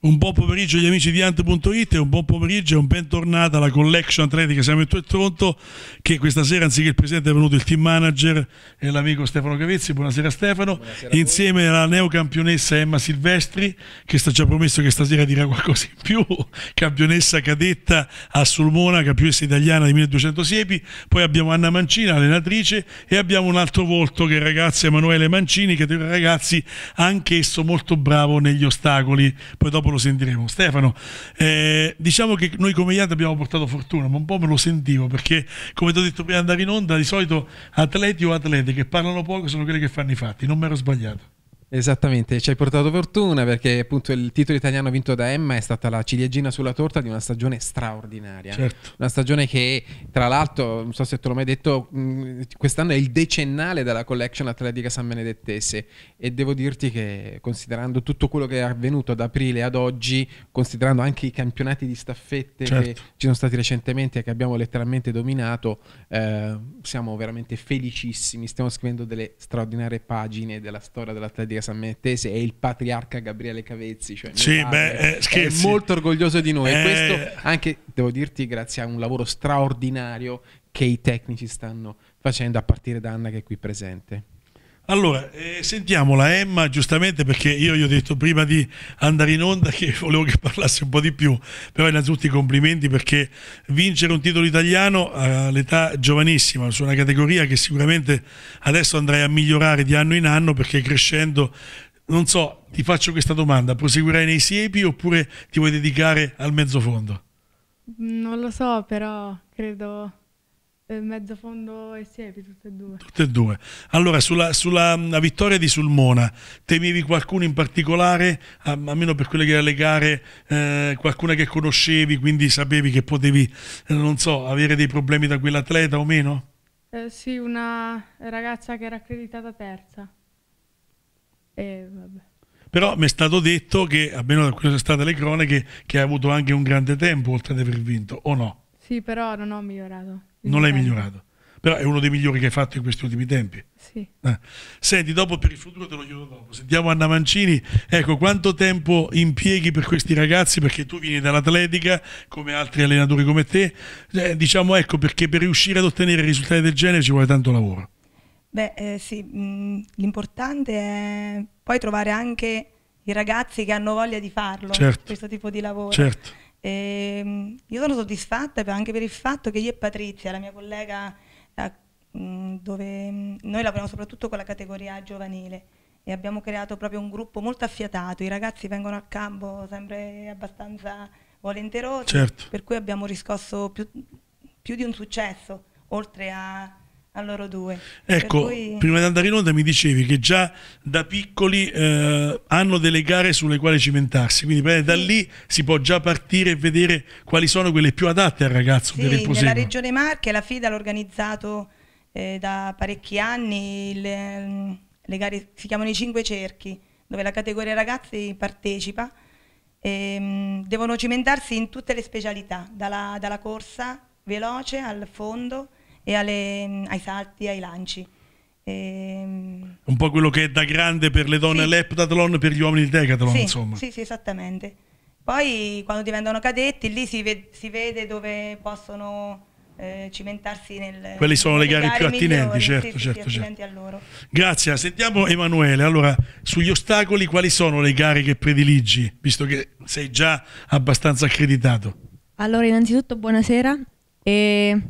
Un buon pomeriggio agli amici di Ant.it e un buon pomeriggio e un bentornato alla Collection Atletica Samento e Tronto che questa sera anziché il presidente è venuto il team manager e l'amico Stefano Cavezzi, buonasera Stefano, buonasera insieme alla neocampionessa Emma Silvestri che sta già promesso che stasera dirà qualcosa in più, campionessa cadetta a Sulmona, campionessa italiana di 1200 siepi, poi abbiamo Anna Mancina, allenatrice e abbiamo un altro volto che è il ragazzo Emanuele Mancini che è un ragazzo anch'esso molto bravo negli ostacoli, poi dopo dopo lo sentiremo. Stefano, eh, diciamo che noi come IAT abbiamo portato fortuna, ma un po' me lo sentivo perché, come ti ho detto prima di andare in onda, di solito atleti o atlete che parlano poco sono quelli che fanno i fatti. Non mi ero sbagliato. Esattamente, ci hai portato fortuna perché appunto il titolo italiano vinto da Emma è stata la ciliegina sulla torta di una stagione straordinaria. Certo. Una stagione che tra l'altro, non so se te l'ho mai detto, mm, quest'anno è il decennale della collection atletica San Benedettese e devo dirti che considerando tutto quello che è avvenuto ad aprile ad oggi, considerando anche i campionati di staffette certo. che ci sono stati recentemente e che abbiamo letteralmente dominato, eh, siamo veramente felicissimi, stiamo scrivendo delle straordinarie pagine della storia dell'atletica Cattolica San Menettese è il patriarca Gabriele Cavezzi. Cioè sì, beh, eh, è, molto orgoglioso di noi. Eh... Questo anche, devo dirti, grazie a un lavoro straordinario che i tecnici stanno facendo a partire da Anna che è qui presente. Allora, eh, sentiamo Emma giustamente perché io gli ho detto prima di andare in onda che volevo che parlasse un po' di più, però innanzitutto i complimenti perché vincere un titolo italiano all'età giovanissima su una categoria che sicuramente adesso andrai a migliorare di anno in anno perché crescendo, non so, ti faccio questa domanda, proseguirai nei siepi oppure ti vuoi dedicare al mezzofondo? Non lo so, però credo eh, mezzo fondo e siepi, tutte e due. Tutte e due. Allora, sulla, sulla mm, vittoria di Sulmona, temevi qualcuno in particolare, a, almeno per quelle che erano le gare, eh, qualcuna che conoscevi, quindi sapevi che potevi, eh, non so, avere dei problemi da quell'atleta o meno? Eh, sì, una ragazza che era accreditata terza. E vabbè però mi è stato detto che, almeno da quelle sono state le cronache, che hai avuto anche un grande tempo oltre ad aver vinto, o no? Sì, però non ho migliorato. Non l'hai migliorato. Però è uno dei migliori che hai fatto in questi ultimi tempi. Sì. Eh. Senti, dopo per il futuro te lo chiedo dopo. Sentiamo Anna Mancini. Ecco, quanto tempo impieghi per questi ragazzi? Perché tu vieni dall'atletica, come altri allenatori come te. Eh, diciamo, ecco, perché per riuscire ad ottenere risultati del genere ci vuole tanto lavoro. Beh, eh, sì, mm, l'importante è poi trovare anche i ragazzi che hanno voglia di farlo, certo. questo tipo di lavoro. Certo e ehm, io sono soddisfatta anche per il fatto che io e Patrizia, la mia collega, mm, dove mm, noi lavoriamo soprattutto con la categoria giovanile e abbiamo creato proprio un gruppo molto affiatato, i ragazzi vengono al campo sempre abbastanza volenterosi, certo. per cui abbiamo riscosso più, più di un successo, oltre a a loro due. Ecco, cui... prima di andare in onda mi dicevi che già da piccoli eh, hanno delle gare sulle quali cimentarsi, quindi beh, da lì si può già partire e vedere quali sono quelle più adatte al ragazzo. Sì, per nella regione Marche la FIDA l'ha organizzato eh, da parecchi anni, le, ehm, le, gare si chiamano i cinque cerchi, dove la categoria ragazzi partecipa. E, ehm, mh, devono cimentarsi in tutte le specialità, dalla, dalla corsa veloce al fondo, e alle, ai salti, ai lanci. E... Ehm, Un po' quello che è da grande per le donne sì. l'heptathlon, per gli uomini il decathlon, sì, insomma. Sì, sì, esattamente. Poi quando diventano cadetti lì si, ve si vede dove possono eh, cimentarsi nel... Quelle sono le gare, gare più attinenti, migliori, certo, sì, certo, sì, certo. Attinenti certo. Grazie, sentiamo Emanuele. Allora, sugli ostacoli quali sono le gare che prediligi, visto che sei già abbastanza accreditato? Allora, innanzitutto buonasera. E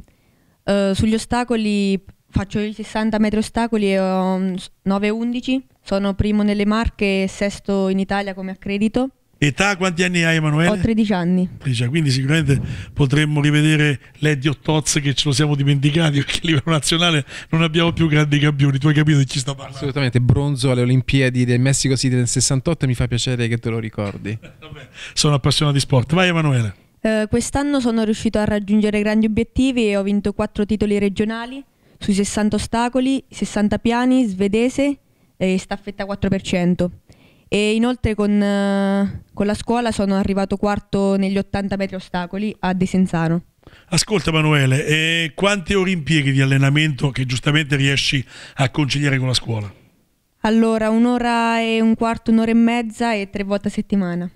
eh, sugli ostacoli faccio i 60 metri ostacoli eh, um, e ho 9-11, sono primo nelle Marche e sesto in Italia come accredito. Età quanti anni hai Emanuele? Ho 13 anni. Quindi sicuramente potremmo rivedere Lady Ottozze che ce lo siamo dimenticati perché a livello nazionale non abbiamo più grandi campioni. Tu hai capito di chi sta parlando? Assolutamente, bronzo alle Olimpiadi del Messico City del 68 e mi fa piacere che te lo ricordi. Vabbè, sono appassionato di sport. Vai Emanuele. Eh, quest'anno sono riuscito a raggiungere grandi obiettivi e ho vinto quattro titoli regionali sui 60 ostacoli, 60 piani, svedese e staffetta 4%. E inoltre con, eh, con la scuola sono arrivato quarto negli 80 metri ostacoli a Desenzano. Ascolta Emanuele, eh, quante ore impieghi di allenamento che giustamente riesci a conciliare con la scuola? Allora, un'ora e un quarto, un'ora e mezza e tre volte a settimana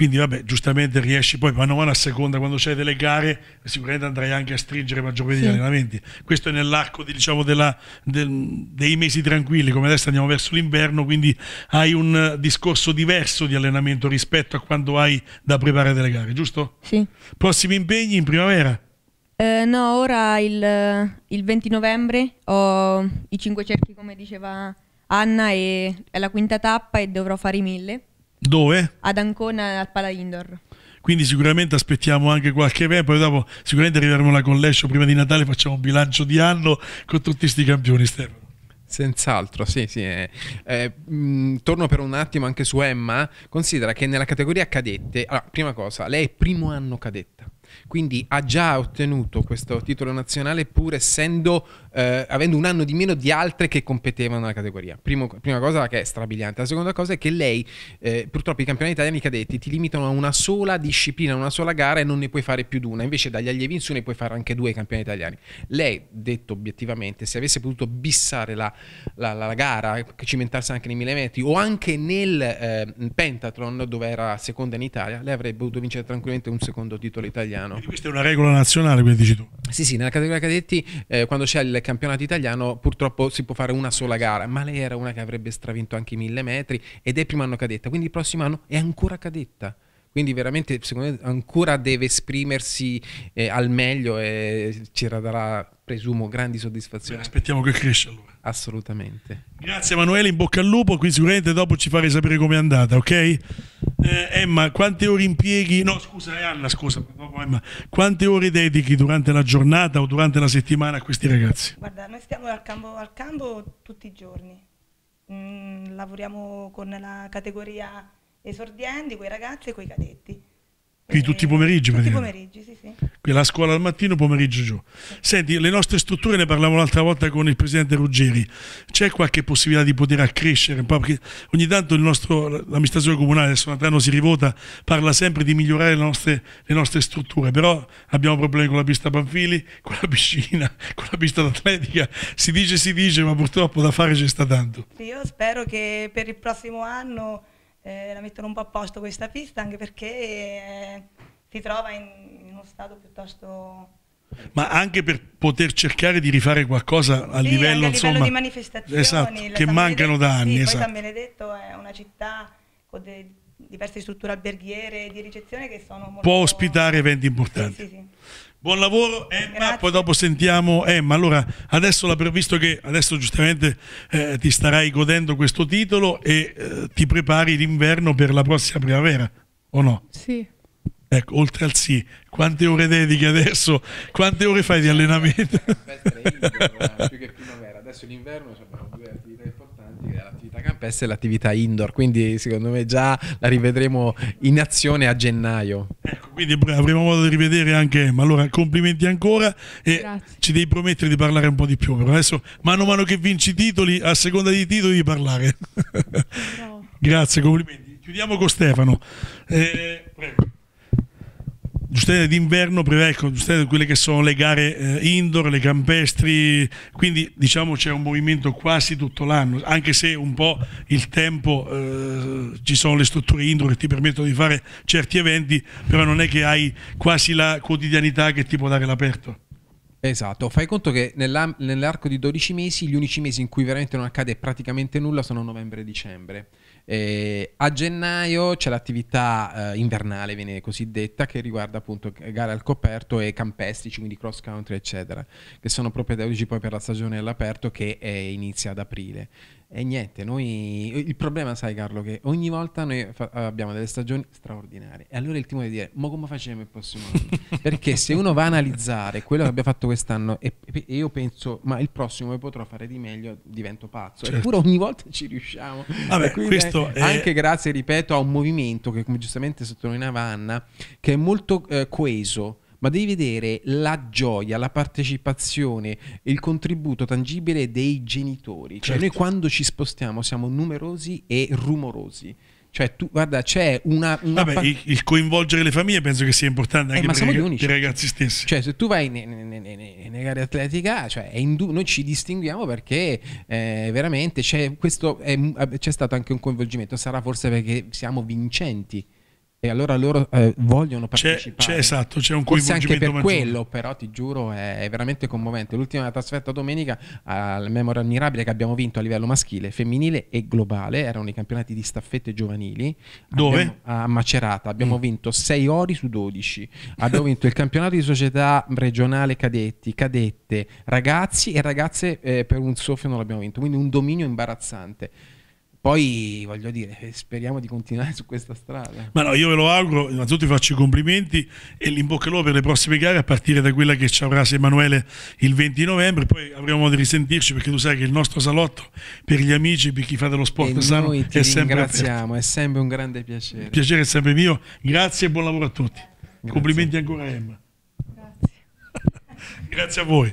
quindi vabbè giustamente riesci poi mano a mano a seconda quando c'è delle gare sicuramente andrai anche a stringere maggiormente sì. gli allenamenti questo è nell'arco di, diciamo, della, del, dei mesi tranquilli come adesso andiamo verso l'inverno quindi hai un discorso diverso di allenamento rispetto a quando hai da preparare delle gare giusto? Sì prossimi impegni in primavera? Eh, no ora il, il 20 novembre ho i 5 cerchi come diceva Anna e è la quinta tappa e dovrò fare i mille dove? Ad Ancona al Pala Indoor. Quindi sicuramente aspettiamo anche qualche tempo, poi dopo sicuramente arriveremo alla collection prima di Natale, facciamo un bilancio di anno con tutti questi campioni Stefano. Senz'altro, sì, sì. Eh, mh, eh, mm, torno per un attimo anche su Emma. Considera che nella categoria cadette, allora, prima cosa, lei è primo anno cadetta quindi ha già ottenuto questo titolo nazionale pur essendo, eh, avendo un anno di meno di altre che competevano nella categoria. Primo, prima cosa che è strabiliante. La seconda cosa è che lei, eh, purtroppo i campionati italiani cadetti ti limitano a una sola disciplina, una sola gara e non ne puoi fare più di una. Invece dagli allievi in su ne puoi fare anche due campioni italiani. Lei, detto obiettivamente, se avesse potuto bissare la, la, la, la gara, cimentarsi anche nei mille metri o anche nel eh, pentathlon dove era seconda in Italia, lei avrebbe potuto vincere tranquillamente un secondo titolo italiano italiano. Quindi questa è una regola nazionale, quindi dici tu? Sì, sì, nella categoria cadetti eh, quando c'è il campionato italiano purtroppo si può fare una sola gara, ma lei era una che avrebbe stravinto anche i mille metri ed è primo anno cadetta, quindi il prossimo anno è ancora cadetta quindi veramente secondo me ancora deve esprimersi eh, al meglio e ci darà presumo grandi soddisfazioni aspettiamo che cresce allora Assolutamente. Grazie Emanuele, in bocca al lupo, qui sicuramente dopo ci farei sapere com'è andata, ok? Eh, Emma, quante ore impieghi? No, scusa, è eh, Anna, scusa, dopo Emma, quante ore dedichi durante la giornata o durante la settimana a questi ragazzi? Guarda, noi stiamo al campo, al campo tutti i giorni, mm, lavoriamo con la categoria esordienti, con i ragazzi e con i cadetti Qui tutti i pomeriggi? Tutti i pomeriggi, sì, sì. Qui la scuola al mattino, pomeriggio giù. Senti, le nostre strutture, ne parlavo l'altra volta con il presidente Ruggeri, c'è qualche possibilità di poter accrescere? Perché ogni tanto l'amministrazione comunale, adesso Natrano si rivota, parla sempre di migliorare le nostre, le nostre, strutture, però abbiamo problemi con la pista Panfili, con la piscina, con la pista atletica, si dice si dice, ma purtroppo da fare c'è sta tanto. Io spero che per il prossimo anno eh, la mettono un po' a posto questa pista, anche perché eh, trova in, in, uno stato piuttosto... Ma anche per poter cercare di rifare qualcosa a sì, livello, a insomma, livello di manifestazioni esatto, che San mancano Benedetto, da anni. Sì, esatto. Poi San Benedetto è una città con dei diverse strutture alberghiere di ricezione che sono molto... Può ospitare eventi importanti. Sì, sì, sì. Buon lavoro Emma, Grazie. poi dopo sentiamo Emma. Allora, adesso l'abbiamo visto che adesso giustamente eh, ti starai godendo questo titolo e eh, ti prepari l'inverno per la prossima primavera, o no? Sì. Ecco, oltre al sì, quante ore dedichi adesso? Quante ore fai di allenamento? Aspetta, Più che primavera adesso in inverno abbiamo due attività importanti, che è l'attività campestre e l'attività indoor, quindi secondo me già la rivedremo in azione a gennaio. Ecco, quindi avremo modo di rivedere anche, ma allora complimenti ancora e Grazie. ci devi promettere di parlare un po' di più, però adesso mano a mano che vinci i titoli, a seconda dei titoli di parlare. Grazie, complimenti. Chiudiamo con Stefano. Eh, prego giustamente d'inverno prevedono ecco, giustamente quelle che sono le gare eh, indoor, le campestri, quindi diciamo c'è un movimento quasi tutto l'anno, anche se un po' il tempo eh, ci sono le strutture indoor che ti permettono di fare certi eventi, però non è che hai quasi la quotidianità che ti può dare l'aperto. Esatto, fai conto che nell'arco di 12 mesi gli unici mesi in cui veramente non accade praticamente nulla sono novembre e dicembre eh, a gennaio c'è l'attività eh, invernale, viene cosiddetta, che riguarda appunto gare al coperto e campestici, quindi cross country, eccetera, che sono propedeutici poi per la stagione all'aperto che è, eh, inizia ad aprile. E niente, noi... Il problema, sai Carlo, che ogni volta noi fa- abbiamo delle stagioni straordinarie. E allora il timore di dire, ma come facciamo il prossimo anno? Perché se uno va a analizzare quello che abbiamo fatto quest'anno e, e io penso, ma il prossimo potrò fare di meglio, divento pazzo. Certo. Eppure ogni volta ci riusciamo. Vabbè, è... Anche grazie, ripeto, a un movimento che, come giustamente sottolineava Anna, che è molto eh, coeso ma devi vedere la gioia, la partecipazione, il contributo tangibile dei genitori. Cioè noi certo. quando ci spostiamo siamo numerosi e rumorosi. Cioè, tu guarda, c'è una. una Vabbè, pa- il, coinvolgere le famiglie penso che sia importante eh, anche eh, per, i, per, ragazzi stessi. Cioè, se tu vai ne, nelle gare atletica, cioè, indu- noi ci distinguiamo perché eh, veramente c'è, questo è, c'è stato anche un coinvolgimento. Sarà forse perché siamo vincenti e allora loro eh, vogliono partecipare. C'è, esatto, c'è un coinvolgimento anche per maggiore. quello, però ti giuro, è, è veramente commovente. L'ultima trasferta domenica al Memorial Mirabile che abbiamo vinto a livello maschile, femminile e globale, erano i campionati di staffette giovanili. Dove? Abbiamo, a Macerata, abbiamo mm. vinto 6 ori su 12. Abbiamo vinto il campionato di società regionale cadetti, cadette, ragazzi e ragazze eh, per un soffio non l'abbiamo vinto, quindi un dominio imbarazzante. Poi voglio dire, eh, speriamo di continuare su questa strada. Ma no, io ve lo auguro, innanzitutto vi faccio i complimenti e l'imbocca l'uovo per le prossime gare, a partire da quella che ci avrà Emanuele il 20 novembre, poi avremo modo di risentirci perché tu sai che il nostro salotto per gli amici, per chi fa dello sport e sano, noi ti è sempre ringraziamo, aperto. è sempre un grande piacere. Il piacere è sempre mio, grazie e buon lavoro a tutti. Grazie. Complimenti ancora a Emma. Grazie. grazie a voi.